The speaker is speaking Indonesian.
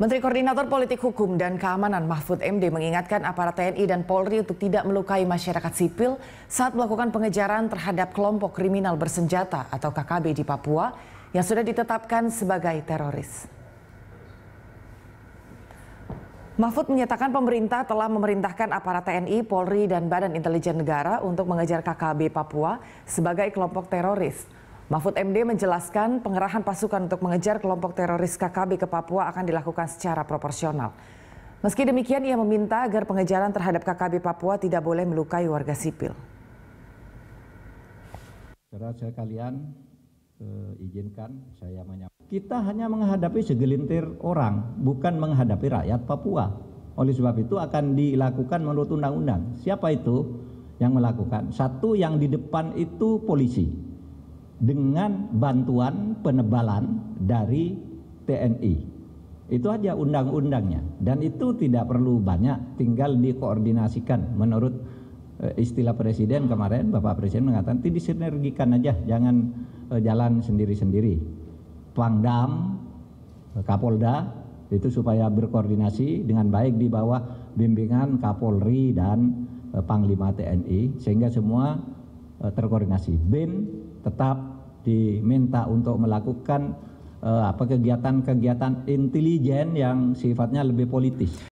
Menteri Koordinator Politik Hukum dan Keamanan Mahfud MD mengingatkan aparat TNI dan Polri untuk tidak melukai masyarakat sipil saat melakukan pengejaran terhadap kelompok kriminal bersenjata atau KKB di Papua yang sudah ditetapkan sebagai teroris. Mahfud menyatakan pemerintah telah memerintahkan aparat TNI, Polri, dan Badan Intelijen Negara untuk mengejar KKB Papua sebagai kelompok teroris. Mahfud MD menjelaskan pengerahan pasukan untuk mengejar kelompok teroris KKB ke Papua akan dilakukan secara proporsional. Meski demikian, ia meminta agar pengejaran terhadap KKB Papua tidak boleh melukai warga sipil. Saudara-saudara kalian, eh, izinkan saya menyampaikan. Kita hanya menghadapi segelintir orang, bukan menghadapi rakyat Papua. Oleh sebab itu akan dilakukan menurut undang-undang. Siapa itu yang melakukan? Satu yang di depan itu polisi dengan bantuan penebalan dari TNI. Itu aja undang-undangnya dan itu tidak perlu banyak, tinggal dikoordinasikan menurut eh, istilah presiden kemarin Bapak Presiden mengatakan disinergikan aja, jangan eh, jalan sendiri-sendiri. Pangdam, eh, Kapolda itu supaya berkoordinasi dengan baik di bawah bimbingan Kapolri dan Panglima TNI sehingga semua Eh, terkoordinasi. BIN tetap diminta untuk melakukan eh, apa kegiatan kegiatan intelijen yang sifatnya lebih politis